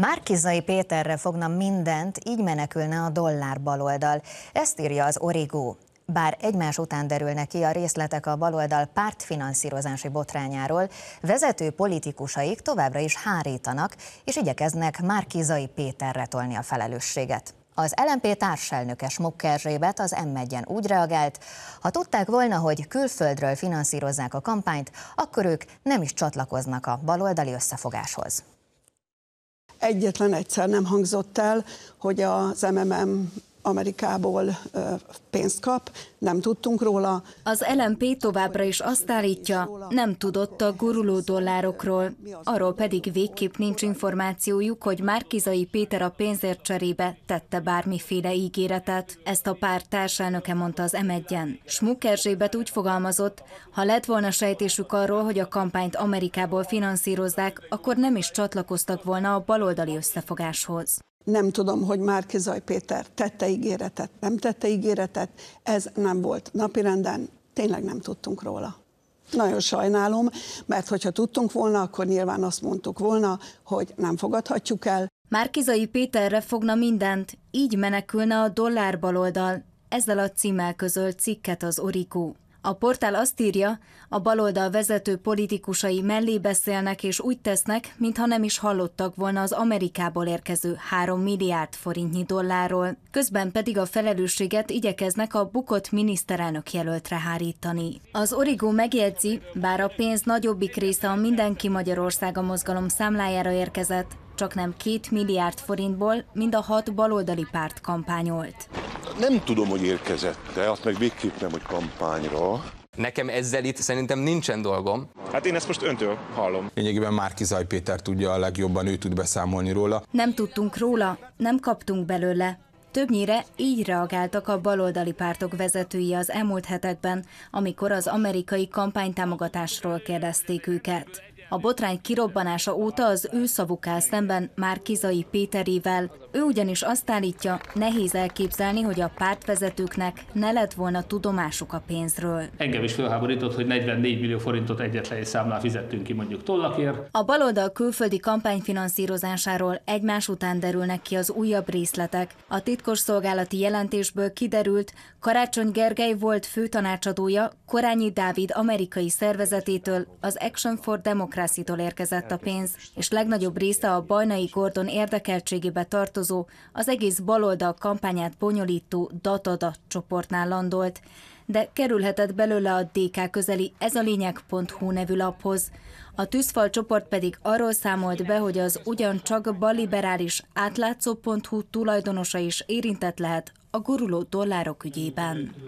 Márkizai Péterre fogna mindent, így menekülne a dollár baloldal. Ezt írja az Origó. Bár egymás után derülnek ki a részletek a baloldal pártfinanszírozási botrányáról, vezető politikusaik továbbra is hárítanak, és igyekeznek Márkizai Péterre tolni a felelősséget. Az LMP társelnöke Smokkerzsébet az m úgy reagált, ha tudták volna, hogy külföldről finanszírozzák a kampányt, akkor ők nem is csatlakoznak a baloldali összefogáshoz. Egyetlen egyszer nem hangzott el, hogy az MMM Amerikából pénzt kap, nem tudtunk róla. Az LMP továbbra is azt állítja, nem tudott a guruló dollárokról, arról pedig végképp nincs információjuk, hogy Márkizai Péter a pénzért cserébe tette bármiféle ígéretet. Ezt a pár társelnöke mondta az m 1 úgy fogalmazott, ha lett volna sejtésük arról, hogy a kampányt Amerikából finanszírozzák, akkor nem is csatlakoztak volna a baloldali összefogáshoz nem tudom, hogy Márkizaj Péter tette ígéretet, nem tette ígéretet, ez nem volt napirenden, tényleg nem tudtunk róla. Nagyon sajnálom, mert hogyha tudtunk volna, akkor nyilván azt mondtuk volna, hogy nem fogadhatjuk el. Márkizai Péterre fogna mindent, így menekülne a dollár baloldal. Ezzel a címmel közölt cikket az Origo. A portál azt írja, a baloldal vezető politikusai mellé beszélnek és úgy tesznek, mintha nem is hallottak volna az Amerikából érkező 3 milliárd forintnyi dollárról, közben pedig a felelősséget igyekeznek a bukott miniszterelnök jelöltre hárítani. Az Origo megjegyzi, bár a pénz nagyobbik része a Mindenki Magyarországa mozgalom számlájára érkezett, csak nem 2 milliárd forintból mind a hat baloldali párt kampányolt nem tudom, hogy érkezette, azt meg végképp nem, hogy kampányra. Nekem ezzel itt szerintem nincsen dolgom. Hát én ezt most öntől hallom. Lényegében Márki Zaj Péter tudja a legjobban, ő tud beszámolni róla. Nem tudtunk róla, nem kaptunk belőle. Többnyire így reagáltak a baloldali pártok vezetői az elmúlt hetekben, amikor az amerikai kampánytámogatásról kérdezték őket. A botrány kirobbanása óta az ő szavuk áll szemben Márkizai Péterével. Ő ugyanis azt állítja, nehéz elképzelni, hogy a pártvezetőknek ne lett volna tudomásuk a pénzről. Engem is felháborított, hogy 44 millió forintot egyetlen számlán fizettünk ki mondjuk tollakért. A baloldal külföldi kampányfinanszírozásáról egymás után derülnek ki az újabb részletek. A titkos szolgálati jelentésből kiderült, Karácsony Gergely volt főtanácsadója Korányi Dávid amerikai szervezetétől, az Action for Democracy Pankrászitól érkezett a pénz, és legnagyobb része a Bajnai Gordon érdekeltségébe tartozó, az egész baloldal kampányát bonyolító Datada csoportnál landolt, de kerülhetett belőle a DK közeli ez a lényeg.hu nevű laphoz. A tűzfal csoport pedig arról számolt be, hogy az ugyancsak baliberális átlátszó.hu tulajdonosa is érintett lehet a guruló dollárok ügyében.